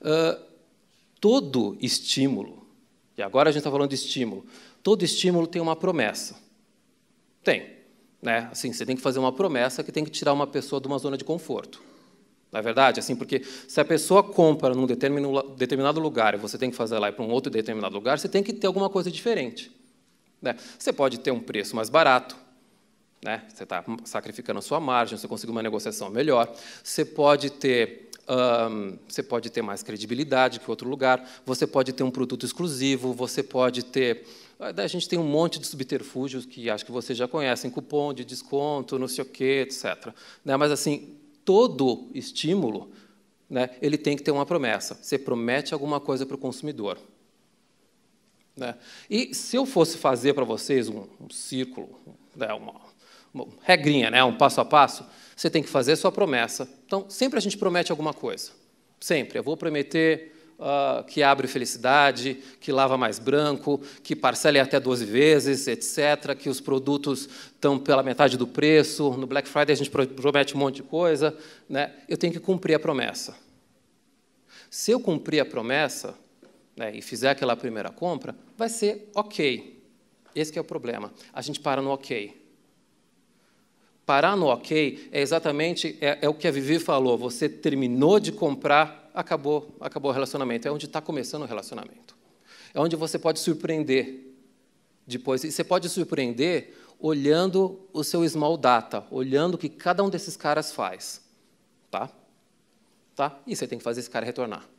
Ah, todo estímulo, e agora a gente está falando de estímulo, todo estímulo tem uma promessa. Tem. Né? Assim, você tem que fazer uma promessa que tem que tirar uma pessoa de uma zona de conforto. Não é verdade? Assim, porque se a pessoa compra num determinado lugar e você tem que fazer lá para um outro determinado lugar, você tem que ter alguma coisa diferente. Né? Você pode ter um preço mais barato, né? você está sacrificando a sua margem, você conseguir uma negociação melhor. Você pode ter um, você pode ter mais credibilidade que outro lugar, você pode ter um produto exclusivo, você pode ter. Ah, a gente tem um monte de subterfúgios que acho que vocês já conhecem, cupom de desconto, não sei o quê, etc. Né? Mas, assim, todo estímulo né, ele tem que ter uma promessa. Você promete alguma coisa para o consumidor. Né? E se eu fosse fazer para vocês um, um círculo, né, uma, uma, regrinha, né, um passo a passo, você tem que fazer sua promessa. Então, sempre a gente promete alguma coisa. Sempre. Eu vou prometer uh, que abre felicidade, que lava mais branco, que parcele até 12 vezes, etc., que os produtos estão pela metade do preço. No Black Friday a gente promete um monte de coisa. Né? Eu tenho que cumprir a promessa. Se eu cumprir a promessa, né, e fizer aquela primeira compra, vai ser ok. Esse é o problema. A gente para no ok. Parar no ok é exatamente é, é o que a Vivi falou. Você terminou de comprar, acabou, acabou o relacionamento. É onde está começando o relacionamento. É onde você pode surpreender depois. E você pode surpreender olhando o seu small data, olhando o que cada um desses caras faz. Tá? Tá? E você tem que fazer esse cara retornar.